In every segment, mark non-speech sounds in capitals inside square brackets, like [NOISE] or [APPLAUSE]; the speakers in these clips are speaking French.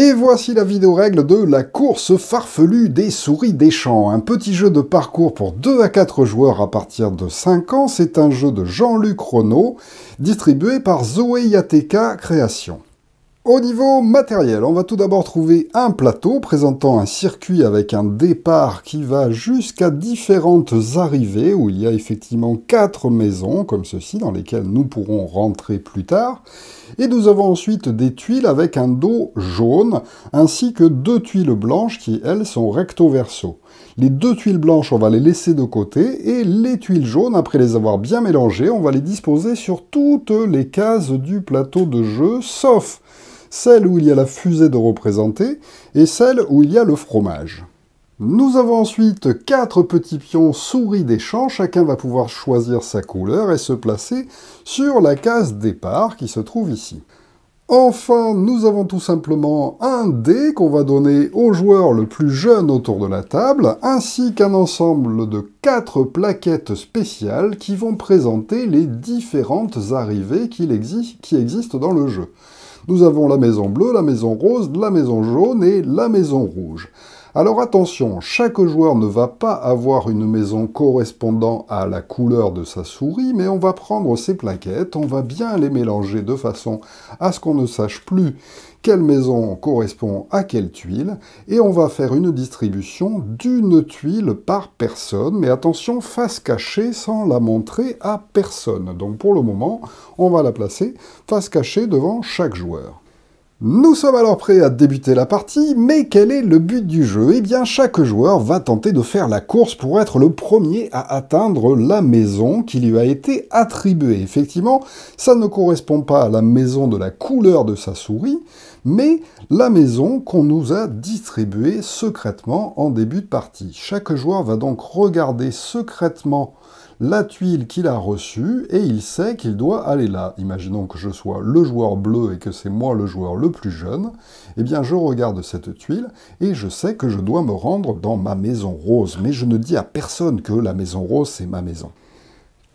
Et voici la vidéo règle de la course farfelue des souris des champs, un petit jeu de parcours pour 2 à 4 joueurs à partir de 5 ans, c'est un jeu de Jean-Luc Renault, distribué par Zoé Yateka Création. Au niveau matériel, on va tout d'abord trouver un plateau présentant un circuit avec un départ qui va jusqu'à différentes arrivées où il y a effectivement quatre maisons comme ceci dans lesquelles nous pourrons rentrer plus tard. Et nous avons ensuite des tuiles avec un dos jaune ainsi que deux tuiles blanches qui elles sont recto verso. Les deux tuiles blanches, on va les laisser de côté, et les tuiles jaunes, après les avoir bien mélangées, on va les disposer sur toutes les cases du plateau de jeu, sauf celle où il y a la fusée de représenter et celle où il y a le fromage. Nous avons ensuite quatre petits pions souris champs, chacun va pouvoir choisir sa couleur et se placer sur la case départ qui se trouve ici. Enfin, nous avons tout simplement un dé qu'on va donner au joueur le plus jeune autour de la table, ainsi qu'un ensemble de quatre plaquettes spéciales qui vont présenter les différentes arrivées qui existent dans le jeu. Nous avons la maison bleue, la maison rose, la maison jaune et la maison rouge. Alors attention, chaque joueur ne va pas avoir une maison correspondant à la couleur de sa souris, mais on va prendre ses plaquettes, on va bien les mélanger de façon à ce qu'on ne sache plus quelle maison correspond à quelle tuile, et on va faire une distribution d'une tuile par personne, mais attention, face cachée sans la montrer à personne. Donc pour le moment, on va la placer face cachée devant chaque joueur. Nous sommes alors prêts à débuter la partie, mais quel est le but du jeu Eh bien, chaque joueur va tenter de faire la course pour être le premier à atteindre la maison qui lui a été attribuée. Effectivement, ça ne correspond pas à la maison de la couleur de sa souris, mais la maison qu'on nous a distribuée secrètement en début de partie. Chaque joueur va donc regarder secrètement la tuile qu'il a reçue et il sait qu'il doit aller là. Imaginons que je sois le joueur bleu et que c'est moi le joueur le plus jeune, eh bien je regarde cette tuile et je sais que je dois me rendre dans ma maison rose, mais je ne dis à personne que la maison rose c'est ma maison.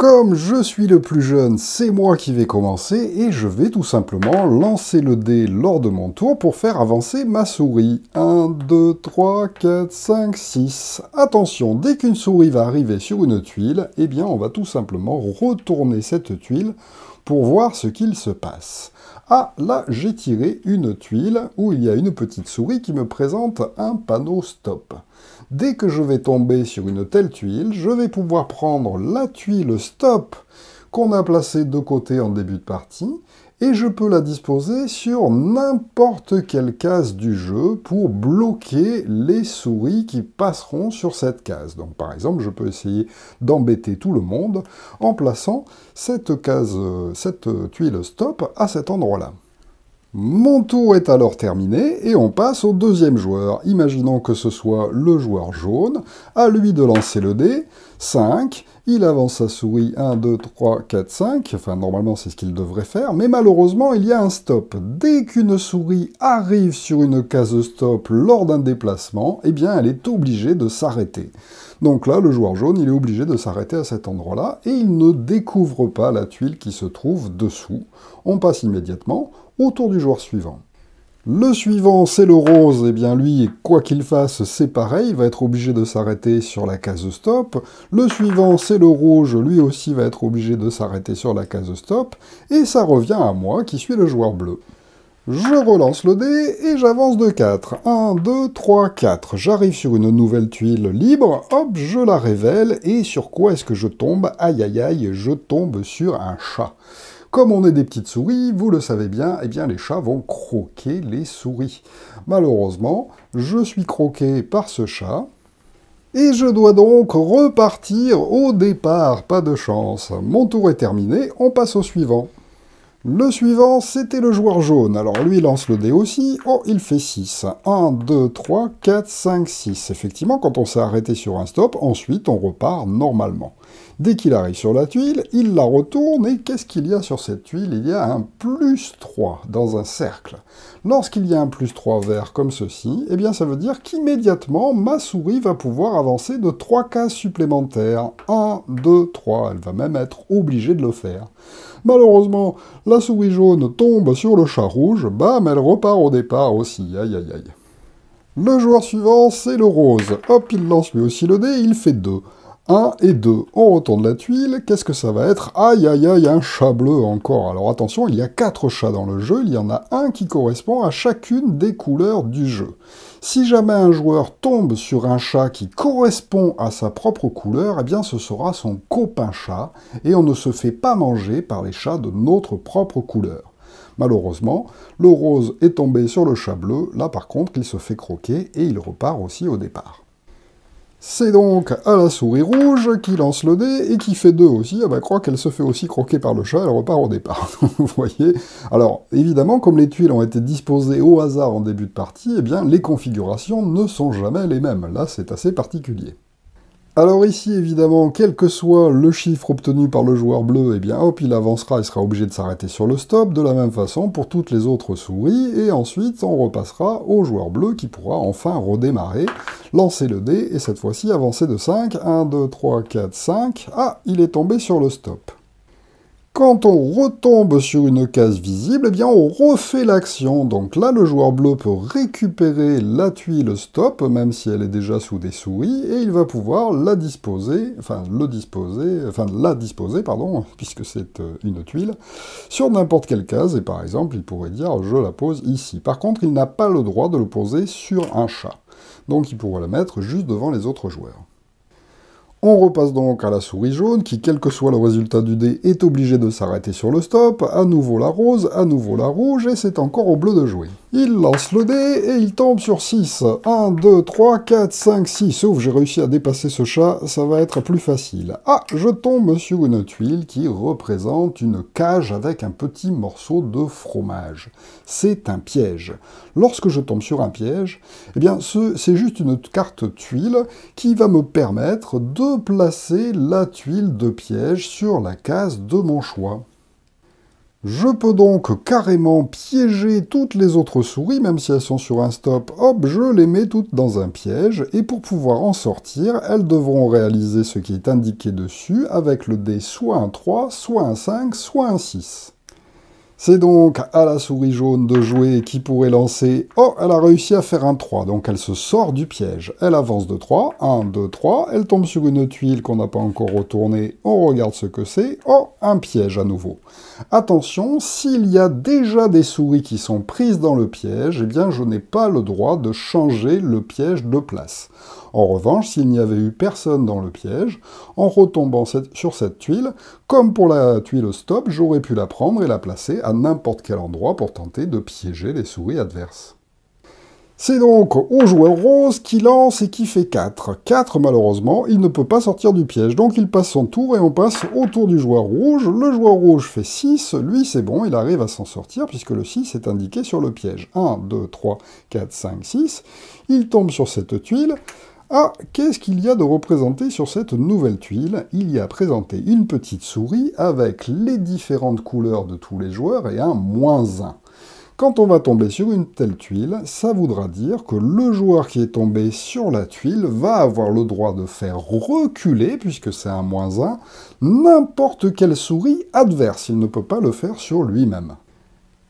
Comme je suis le plus jeune, c'est moi qui vais commencer et je vais tout simplement lancer le dé lors de mon tour pour faire avancer ma souris. 1, 2, 3, 4, 5, 6. Attention, dès qu'une souris va arriver sur une tuile, eh bien on va tout simplement retourner cette tuile pour voir ce qu'il se passe. Ah, là, j'ai tiré une tuile où il y a une petite souris qui me présente un panneau stop. Dès que je vais tomber sur une telle tuile, je vais pouvoir prendre la tuile stop qu'on a placée de côté en début de partie et je peux la disposer sur n'importe quelle case du jeu pour bloquer les souris qui passeront sur cette case. Donc par exemple, je peux essayer d'embêter tout le monde en plaçant cette case, euh, cette euh, tuile stop à cet endroit-là. Mon tour est alors terminé et on passe au deuxième joueur. Imaginons que ce soit le joueur jaune, à lui de lancer le dé, 5, il avance sa souris 1, 2, 3, 4, 5, enfin normalement c'est ce qu'il devrait faire, mais malheureusement il y a un stop. Dès qu'une souris arrive sur une case stop lors d'un déplacement, eh bien elle est obligée de s'arrêter. Donc là, le joueur jaune, il est obligé de s'arrêter à cet endroit-là, et il ne découvre pas la tuile qui se trouve dessous. On passe immédiatement au tour du joueur suivant. Le suivant, c'est le rose, et eh bien lui, quoi qu'il fasse, c'est pareil, il va être obligé de s'arrêter sur la case stop. Le suivant, c'est le rouge, lui aussi va être obligé de s'arrêter sur la case stop, et ça revient à moi qui suis le joueur bleu. Je relance le dé et j'avance de 4. 1, 2, 3, 4. J'arrive sur une nouvelle tuile libre, hop, je la révèle, et sur quoi est-ce que je tombe Aïe aïe aïe, je tombe sur un chat. Comme on est des petites souris, vous le savez bien, eh bien les chats vont croquer les souris. Malheureusement, je suis croqué par ce chat, et je dois donc repartir au départ, pas de chance. Mon tour est terminé, on passe au suivant. Le suivant, c'était le joueur jaune. Alors lui, il lance le dé aussi. Oh, il fait 6. 1, 2, 3, 4, 5, 6. Effectivement, quand on s'est arrêté sur un stop, ensuite on repart normalement. Dès qu'il arrive sur la tuile, il la retourne et qu'est-ce qu'il y a sur cette tuile Il y a un plus 3 dans un cercle. Lorsqu'il y a un plus 3 vert comme ceci, eh bien ça veut dire qu'immédiatement ma souris va pouvoir avancer de 3 cases supplémentaires. 1, 2, 3, elle va même être obligée de le faire. Malheureusement, la souris jaune tombe sur le chat rouge, bam, elle repart au départ aussi, aïe aïe aïe. Le joueur suivant, c'est le rose. Hop, il lance lui aussi le dé, il fait 2. 1 et 2. On retourne la tuile, qu'est-ce que ça va être Aïe aïe aïe, un chat bleu encore. Alors attention, il y a 4 chats dans le jeu, il y en a un qui correspond à chacune des couleurs du jeu. Si jamais un joueur tombe sur un chat qui correspond à sa propre couleur, eh bien ce sera son copain chat, et on ne se fait pas manger par les chats de notre propre couleur. Malheureusement, le rose est tombé sur le chat bleu, là par contre il se fait croquer et il repart aussi au départ. C'est donc à la souris rouge qui lance le dé et qui fait deux aussi. Ah bah crois qu'elle se fait aussi croquer par le chat, elle repart au départ. [LAUGHS] Vous voyez Alors évidemment, comme les tuiles ont été disposées au hasard en début de partie, eh bien les configurations ne sont jamais les mêmes. Là, c'est assez particulier. Alors ici, évidemment, quel que soit le chiffre obtenu par le joueur bleu, eh bien hop, il avancera, il sera obligé de s'arrêter sur le stop, de la même façon pour toutes les autres souris, et ensuite on repassera au joueur bleu qui pourra enfin redémarrer, lancer le dé, et cette fois-ci avancer de 5, 1, 2, 3, 4, 5, ah, il est tombé sur le stop. Quand on retombe sur une case visible, eh bien on refait l'action. Donc là, le joueur bleu peut récupérer la tuile stop, même si elle est déjà sous des souris, et il va pouvoir la disposer, enfin le disposer, enfin la disposer, pardon, puisque c'est euh, une tuile, sur n'importe quelle case. Et par exemple, il pourrait dire je la pose ici. Par contre, il n'a pas le droit de le poser sur un chat. Donc il pourrait la mettre juste devant les autres joueurs. On repasse donc à la souris jaune qui, quel que soit le résultat du dé, est obligé de s'arrêter sur le stop, à nouveau la rose, à nouveau la rouge, et c'est encore au bleu de jouer. Il lance le dé et il tombe sur 6. 1, 2, 3, 4, 5, 6. Sauf j'ai réussi à dépasser ce chat, ça va être plus facile. Ah, je tombe sur une tuile qui représente une cage avec un petit morceau de fromage. C'est un piège. Lorsque je tombe sur un piège, eh bien c'est juste une carte tuile qui va me permettre de placer la tuile de piège sur la case de mon choix. Je peux donc carrément piéger toutes les autres souris, même si elles sont sur un stop, hop, je les mets toutes dans un piège, et pour pouvoir en sortir, elles devront réaliser ce qui est indiqué dessus avec le dé soit un 3, soit un 5, soit un 6. C'est donc à la souris jaune de jouer qui pourrait lancer... Oh, elle a réussi à faire un 3, donc elle se sort du piège. Elle avance de 3, 1, 2, 3, elle tombe sur une tuile qu'on n'a pas encore retournée, on regarde ce que c'est. Oh, un piège à nouveau. Attention, s'il y a déjà des souris qui sont prises dans le piège, eh bien je n'ai pas le droit de changer le piège de place. En revanche, s'il n'y avait eu personne dans le piège, en retombant sur cette tuile, comme pour la tuile stop, j'aurais pu la prendre et la placer à n'importe quel endroit pour tenter de piéger les souris adverses. C'est donc au joueur rose qui lance et qui fait 4. 4, malheureusement, il ne peut pas sortir du piège, donc il passe son tour et on passe au tour du joueur rouge. Le joueur rouge fait 6, lui c'est bon, il arrive à s'en sortir puisque le 6 est indiqué sur le piège. 1, 2, 3, 4, 5, 6. Il tombe sur cette tuile. Ah, qu'est-ce qu'il y a de représenté sur cette nouvelle tuile Il y a présenté une petite souris avec les différentes couleurs de tous les joueurs et un moins 1. Quand on va tomber sur une telle tuile, ça voudra dire que le joueur qui est tombé sur la tuile va avoir le droit de faire reculer, puisque c'est un moins 1, n'importe quelle souris adverse. Il ne peut pas le faire sur lui-même.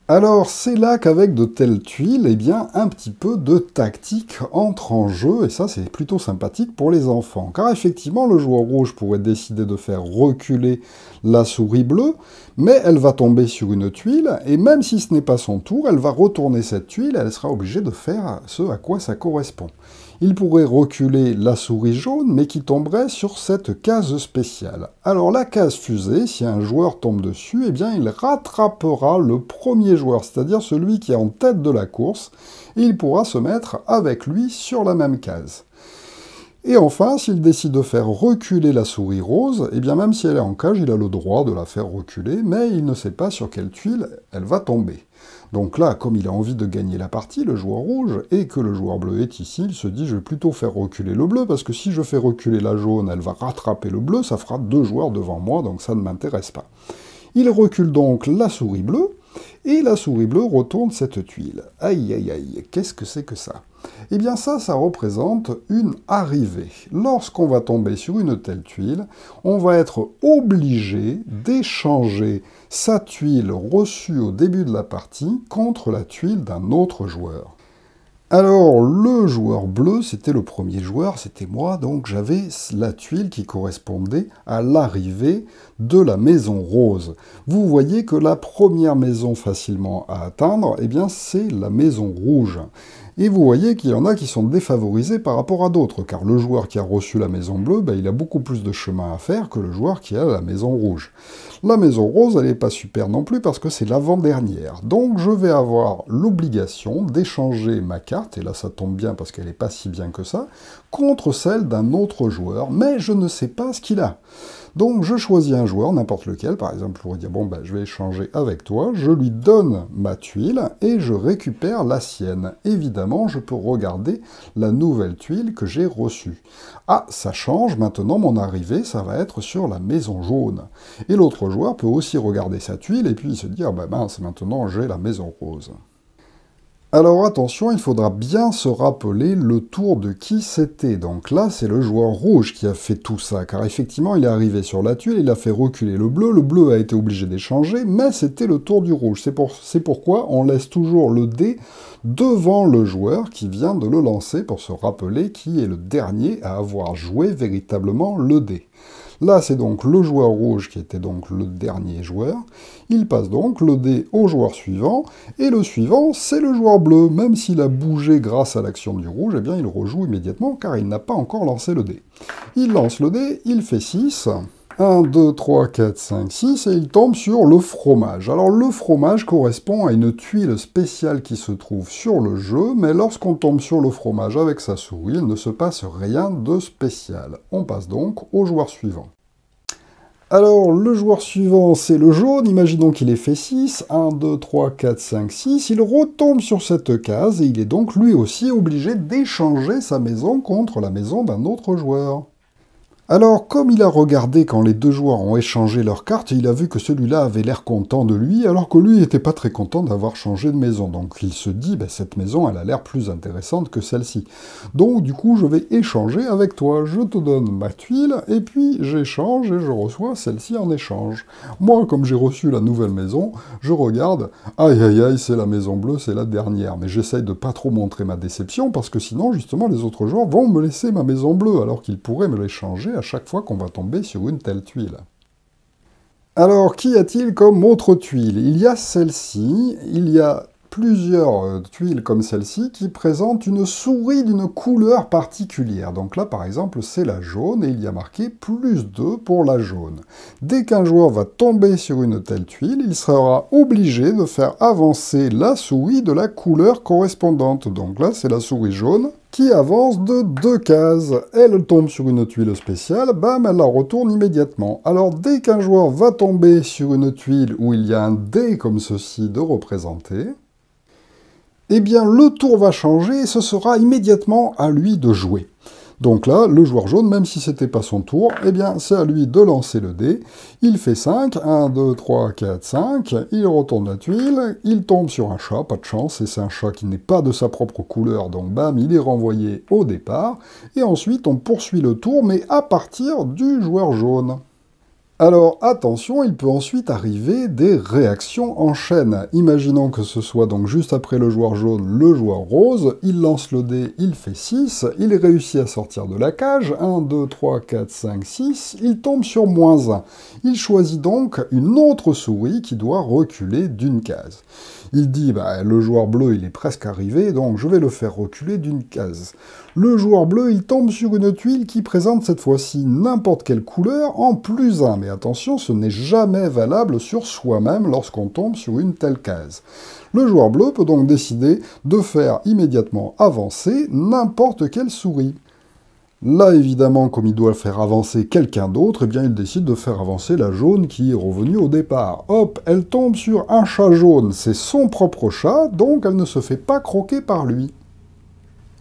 Alors c'est là qu'avec de telles tuiles, eh bien, un petit peu de tactique entre en jeu, et ça c'est plutôt sympathique pour les enfants. Car effectivement, le joueur rouge pourrait décider de faire reculer la souris bleue, mais elle va tomber sur une tuile, et même si ce n'est pas son tour, elle va retourner cette tuile, et elle sera obligée de faire ce à quoi ça correspond il pourrait reculer la souris jaune, mais qui tomberait sur cette case spéciale. Alors la case fusée, si un joueur tombe dessus, eh bien il rattrapera le premier joueur, c'est-à-dire celui qui est en tête de la course, et il pourra se mettre avec lui sur la même case. Et enfin, s'il décide de faire reculer la souris rose, et eh bien même si elle est en cage, il a le droit de la faire reculer, mais il ne sait pas sur quelle tuile elle va tomber. Donc là, comme il a envie de gagner la partie, le joueur rouge, et que le joueur bleu est ici, il se dit je vais plutôt faire reculer le bleu, parce que si je fais reculer la jaune, elle va rattraper le bleu, ça fera deux joueurs devant moi, donc ça ne m'intéresse pas. Il recule donc la souris bleue, et la souris bleue retourne cette tuile. Aïe aïe aïe, qu'est-ce que c'est que ça eh bien ça, ça représente une arrivée. Lorsqu'on va tomber sur une telle tuile, on va être obligé d'échanger sa tuile reçue au début de la partie contre la tuile d'un autre joueur. Alors le joueur bleu, c'était le premier joueur, c'était moi, donc j'avais la tuile qui correspondait à l'arrivée de la maison rose. Vous voyez que la première maison facilement à atteindre, eh bien c'est la maison rouge. Et vous voyez qu'il y en a qui sont défavorisés par rapport à d'autres, car le joueur qui a reçu la maison bleue, bah, il a beaucoup plus de chemin à faire que le joueur qui a la maison rouge. La maison rose, elle n'est pas super non plus parce que c'est l'avant-dernière. Donc je vais avoir l'obligation d'échanger ma carte, et là ça tombe bien parce qu'elle n'est pas si bien que ça, contre celle d'un autre joueur, mais je ne sais pas ce qu'il a. Donc je choisis un joueur, n'importe lequel, par exemple, pour dire, bon, ben, je vais échanger avec toi, je lui donne ma tuile et je récupère la sienne. Évidemment, je peux regarder la nouvelle tuile que j'ai reçue. Ah, ça change, maintenant mon arrivée, ça va être sur la maison jaune. Et l'autre joueur peut aussi regarder sa tuile et puis se dire, ben c'est maintenant j'ai la maison rose. Alors attention, il faudra bien se rappeler le tour de qui c'était. Donc là, c'est le joueur rouge qui a fait tout ça, car effectivement, il est arrivé sur la tuile, il a fait reculer le bleu, le bleu a été obligé d'échanger, mais c'était le tour du rouge. C'est pourquoi on laisse toujours le dé devant le joueur qui vient de le lancer pour se rappeler qui est le dernier à avoir joué véritablement le dé. Là, c'est donc le joueur rouge qui était donc le dernier joueur. Il passe donc le dé au joueur suivant, et le suivant, c'est le joueur bleu. Même s'il a bougé grâce à l'action du rouge, eh bien, il rejoue immédiatement car il n'a pas encore lancé le dé. Il lance le dé, il fait 6, 1, 2, 3, 4, 5, 6, et il tombe sur le fromage. Alors le fromage correspond à une tuile spéciale qui se trouve sur le jeu, mais lorsqu'on tombe sur le fromage avec sa souris, il ne se passe rien de spécial. On passe donc au joueur suivant. Alors, le joueur suivant, c'est le jaune. Imaginons qu'il ait fait 6. 1, 2, 3, 4, 5, 6. Il retombe sur cette case et il est donc lui aussi obligé d'échanger sa maison contre la maison d'un autre joueur. Alors, comme il a regardé quand les deux joueurs ont échangé leurs cartes, il a vu que celui-là avait l'air content de lui, alors que lui n'était pas très content d'avoir changé de maison. Donc il se dit, ben, cette maison, elle a l'air plus intéressante que celle-ci. Donc du coup, je vais échanger avec toi. Je te donne ma tuile, et puis j'échange et je reçois celle-ci en échange. Moi, comme j'ai reçu la nouvelle maison, je regarde, aïe aïe aïe, c'est la maison bleue, c'est la dernière. Mais j'essaye de pas trop montrer ma déception, parce que sinon, justement, les autres joueurs vont me laisser ma maison bleue, alors qu'ils pourraient me l'échanger à chaque fois qu'on va tomber sur une telle tuile. Alors, qu'y a-t-il comme autre tuile Il y a celle-ci, il y a plusieurs euh, tuiles comme celle-ci qui présentent une souris d'une couleur particulière. Donc là, par exemple, c'est la jaune et il y a marqué plus 2 pour la jaune. Dès qu'un joueur va tomber sur une telle tuile, il sera obligé de faire avancer la souris de la couleur correspondante. Donc là, c'est la souris jaune qui avance de deux cases. Elle tombe sur une tuile spéciale, bam, elle la retourne immédiatement. Alors dès qu'un joueur va tomber sur une tuile où il y a un dé comme ceci de représenter, eh bien le tour va changer et ce sera immédiatement à lui de jouer. Donc là, le joueur jaune, même si c'était pas son tour, eh bien, c'est à lui de lancer le dé. Il fait 5, 1, 2, 3, 4, 5, il retourne la tuile, il tombe sur un chat, pas de chance, et c'est un chat qui n'est pas de sa propre couleur, donc bam, il est renvoyé au départ, et ensuite on poursuit le tour, mais à partir du joueur jaune. Alors attention, il peut ensuite arriver des réactions en chaîne. Imaginons que ce soit donc juste après le joueur jaune, le joueur rose, il lance le dé, il fait 6, il réussit à sortir de la cage, 1, 2, 3, 4, 5, 6, il tombe sur moins 1. Il choisit donc une autre souris qui doit reculer d'une case. Il dit, bah, le joueur bleu il est presque arrivé, donc je vais le faire reculer d'une case. Le joueur bleu, il tombe sur une tuile qui présente cette fois-ci n'importe quelle couleur en plus 1. Mais attention, ce n'est jamais valable sur soi-même lorsqu'on tombe sur une telle case. Le joueur bleu peut donc décider de faire immédiatement avancer n'importe quelle souris. Là, évidemment, comme il doit faire avancer quelqu'un d'autre, eh bien, il décide de faire avancer la jaune qui est revenue au départ. Hop, elle tombe sur un chat jaune. C'est son propre chat, donc elle ne se fait pas croquer par lui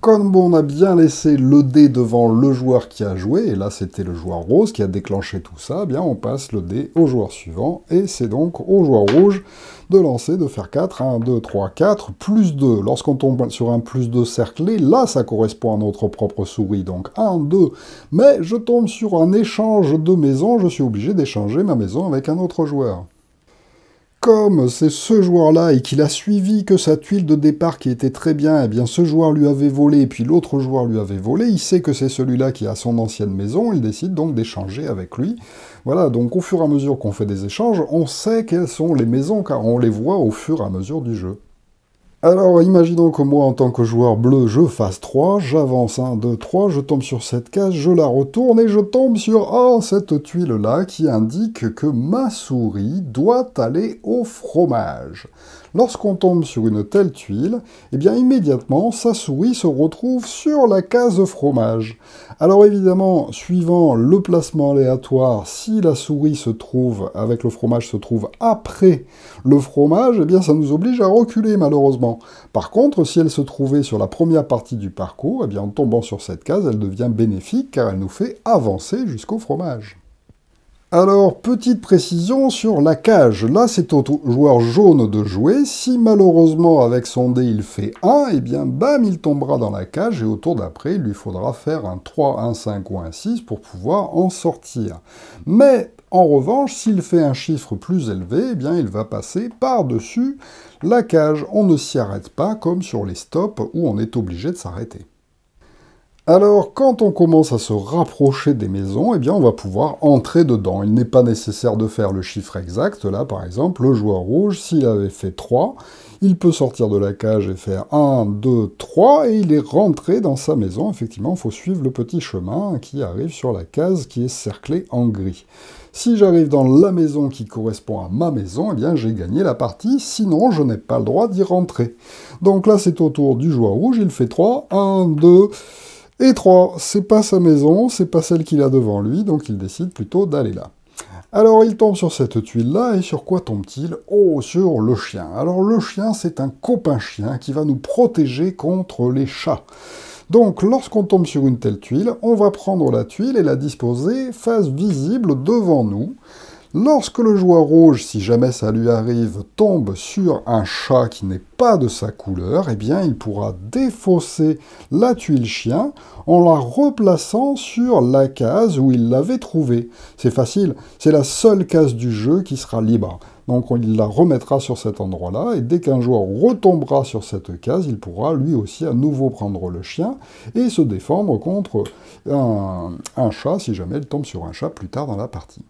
comme on a bien laissé le dé devant le joueur qui a joué, et là c'était le joueur rose qui a déclenché tout ça, eh bien on passe le dé au joueur suivant, et c'est donc au joueur rouge de lancer, de faire 4, 1, 2, 3, 4, plus 2. Lorsqu'on tombe sur un plus 2 cerclé, là ça correspond à notre propre souris, donc 1, 2. Mais je tombe sur un échange de maison, je suis obligé d'échanger ma maison avec un autre joueur comme c'est ce joueur-là et qu'il a suivi que sa tuile de départ qui était très bien, eh bien ce joueur lui avait volé et puis l'autre joueur lui avait volé, il sait que c'est celui-là qui a son ancienne maison, il décide donc d'échanger avec lui. Voilà, donc au fur et à mesure qu'on fait des échanges, on sait quelles sont les maisons car on les voit au fur et à mesure du jeu. Alors, imaginons que moi, en tant que joueur bleu, je fasse 3, j'avance 1, 2, 3, je tombe sur cette case, je la retourne et je tombe sur ah, cette tuile-là qui indique que ma souris doit aller au fromage. Lorsqu'on tombe sur une telle tuile, eh bien immédiatement, sa souris se retrouve sur la case fromage. Alors évidemment, suivant le placement aléatoire, si la souris se trouve avec le fromage se trouve après le fromage, eh bien ça nous oblige à reculer malheureusement. Par contre, si elle se trouvait sur la première partie du parcours, eh bien en tombant sur cette case, elle devient bénéfique car elle nous fait avancer jusqu'au fromage. Alors, petite précision sur la cage. Là, c'est au joueur jaune de jouer. Si malheureusement, avec son dé, il fait 1, et eh bien, bam, il tombera dans la cage et au tour d'après, il lui faudra faire un 3, un 5 ou un 6 pour pouvoir en sortir. Mais, en revanche, s'il fait un chiffre plus élevé, eh bien, il va passer par-dessus la cage. On ne s'y arrête pas comme sur les stops où on est obligé de s'arrêter. Alors, quand on commence à se rapprocher des maisons, eh bien, on va pouvoir entrer dedans. Il n'est pas nécessaire de faire le chiffre exact. Là, par exemple, le joueur rouge, s'il avait fait 3, il peut sortir de la cage et faire 1, 2, 3, et il est rentré dans sa maison. Effectivement, il faut suivre le petit chemin qui arrive sur la case qui est cerclée en gris. Si j'arrive dans la maison qui correspond à ma maison, eh bien, j'ai gagné la partie, sinon je n'ai pas le droit d'y rentrer. Donc là, c'est au tour du joueur rouge, il fait 3, 1, 2... Et 3, c'est pas sa maison, c'est pas celle qu'il a devant lui, donc il décide plutôt d'aller là. Alors il tombe sur cette tuile-là, et sur quoi tombe-t-il Oh, sur le chien. Alors le chien, c'est un copain chien qui va nous protéger contre les chats. Donc lorsqu'on tombe sur une telle tuile, on va prendre la tuile et la disposer face visible devant nous. Lorsque le joueur rouge, si jamais ça lui arrive, tombe sur un chat qui n'est pas de sa couleur, eh bien il pourra défausser la tuile chien en la replaçant sur la case où il l'avait trouvée. C'est facile, c'est la seule case du jeu qui sera libre. Donc il la remettra sur cet endroit-là, et dès qu'un joueur retombera sur cette case, il pourra lui aussi à nouveau prendre le chien et se défendre contre un chat si jamais il tombe sur un chat plus tard dans la partie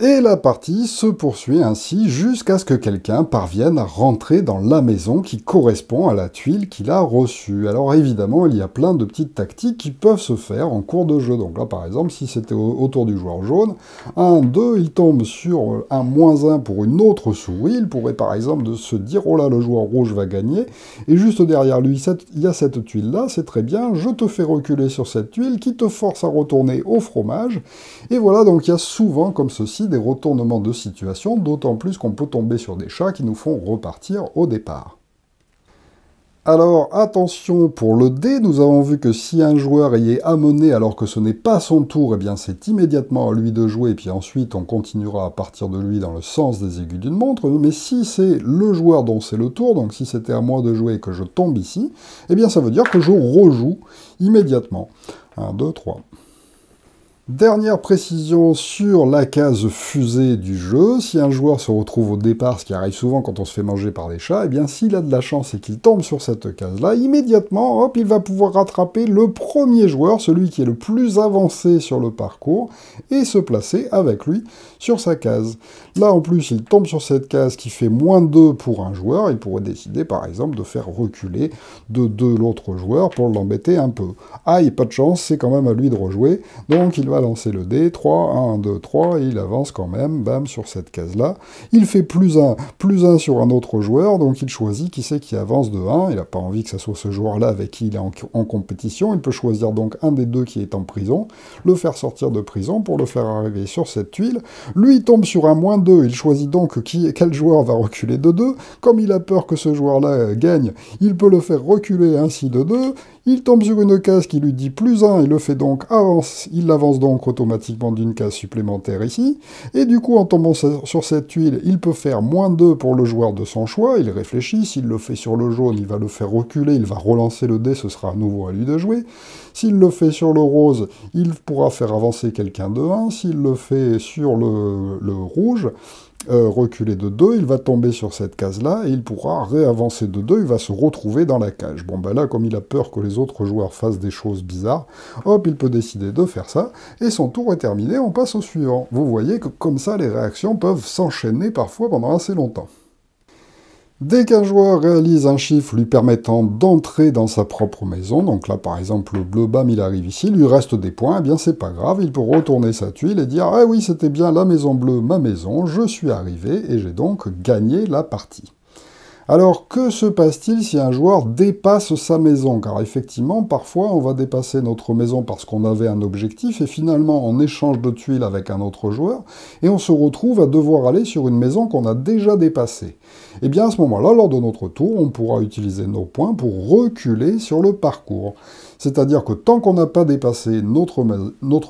et la partie se poursuit ainsi jusqu'à ce que quelqu'un parvienne à rentrer dans la maison qui correspond à la tuile qu'il a reçue. Alors évidemment, il y a plein de petites tactiques qui peuvent se faire en cours de jeu. Donc là, par exemple, si c'était autour du joueur jaune, 1, 2, il tombe sur un moins 1 pour une autre souris. Il pourrait par exemple de se dire, oh là, le joueur rouge va gagner. Et juste derrière lui, il y a cette tuile-là, c'est très bien. Je te fais reculer sur cette tuile qui te force à retourner au fromage. Et voilà, donc il y a souvent comme ceci des retournements de situation, d'autant plus qu'on peut tomber sur des chats qui nous font repartir au départ. Alors attention, pour le dé, nous avons vu que si un joueur y est amené alors que ce n'est pas son tour, eh bien c'est immédiatement à lui de jouer, et puis ensuite on continuera à partir de lui dans le sens des aiguilles d'une montre, mais si c'est le joueur dont c'est le tour, donc si c'était à moi de jouer et que je tombe ici, eh bien ça veut dire que je rejoue immédiatement. 1, 2, 3. Dernière précision sur la case fusée du jeu, si un joueur se retrouve au départ, ce qui arrive souvent quand on se fait manger par les chats, et eh bien s'il a de la chance et qu'il tombe sur cette case-là, immédiatement, hop, il va pouvoir rattraper le premier joueur, celui qui est le plus avancé sur le parcours, et se placer avec lui sur sa case. Là, en plus, il tombe sur cette case qui fait moins 2 pour un joueur, il pourrait décider, par exemple, de faire reculer de 2 l'autre joueur pour l'embêter un peu. Ah, il pas de chance, c'est quand même à lui de rejouer, donc il va lancer le dé, 3, 1, 2, 3, et il avance quand même, bam, sur cette case-là. Il fait plus 1, plus 1 sur un autre joueur, donc il choisit qui c'est qui avance de 1, il n'a pas envie que ce soit ce joueur-là avec qui il est en, compétition, il peut choisir donc un des deux qui est en prison, le faire sortir de prison pour le faire arriver sur cette tuile. Lui il tombe sur un moins 2, il choisit donc qui, quel joueur va reculer de 2, comme il a peur que ce joueur-là gagne, il peut le faire reculer ainsi de 2, il tombe sur une case qui lui dit plus 1 et le fait donc avance. Il l'avance donc automatiquement d'une case supplémentaire ici. Et du coup, en tombant sur cette tuile, il peut faire moins 2 pour le joueur de son choix. Il réfléchit. S'il le fait sur le jaune, il va le faire reculer. Il va relancer le dé. Ce sera à nouveau à lui de jouer. S'il le fait sur le rose, il pourra faire avancer quelqu'un de 1. S'il le fait sur le rouge, euh, reculer de 2, il va tomber sur cette case-là, et il pourra réavancer de 2, il va se retrouver dans la cage. Bon bah là, comme il a peur que les autres joueurs fassent des choses bizarres, hop, il peut décider de faire ça, et son tour est terminé, on passe au suivant. Vous voyez que comme ça, les réactions peuvent s'enchaîner parfois pendant assez longtemps. Dès qu'un joueur réalise un chiffre lui permettant d'entrer dans sa propre maison, donc là par exemple le bleu bam il arrive ici, lui reste des points, eh bien c'est pas grave, il peut retourner sa tuile et dire « Ah oui, c'était bien la maison bleue, ma maison, je suis arrivé et j'ai donc gagné la partie ». Alors que se passe-t-il si un joueur dépasse sa maison Car effectivement, parfois on va dépasser notre maison parce qu'on avait un objectif et finalement on échange de tuiles avec un autre joueur et on se retrouve à devoir aller sur une maison qu'on a déjà dépassée. Et eh bien à ce moment-là, lors de notre tour, on pourra utiliser nos points pour reculer sur le parcours. C'est-à-dire que tant qu'on n'a pas dépassé notre,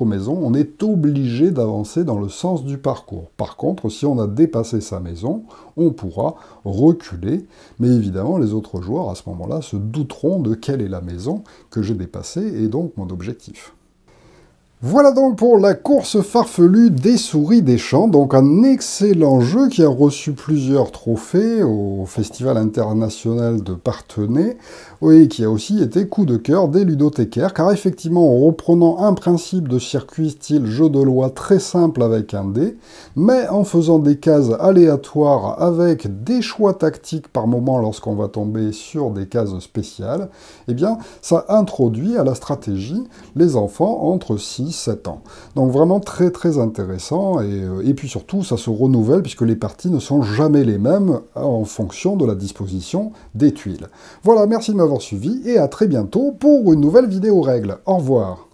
maison, on est obligé d'avancer dans le sens du parcours. Par contre, si on a dépassé sa maison, on pourra reculer. Mais évidemment, les autres joueurs, à ce moment-là, se douteront de quelle est la maison que j'ai dépassée et donc mon objectif. Voilà donc pour la course farfelue des souris des champs, donc un excellent jeu qui a reçu plusieurs trophées au Festival international de Parthenay et qui a aussi été coup de cœur des ludothécaires, car effectivement en reprenant un principe de circuit style jeu de loi très simple avec un dé, mais en faisant des cases aléatoires avec des choix tactiques par moment lorsqu'on va tomber sur des cases spéciales, eh bien ça introduit à la stratégie les enfants entre 6 7 ans. Donc vraiment très très intéressant, et, euh, et puis surtout ça se renouvelle puisque les parties ne sont jamais les mêmes en fonction de la disposition des tuiles. Voilà, merci de m'avoir suivi, et à très bientôt pour une nouvelle vidéo règles. Au revoir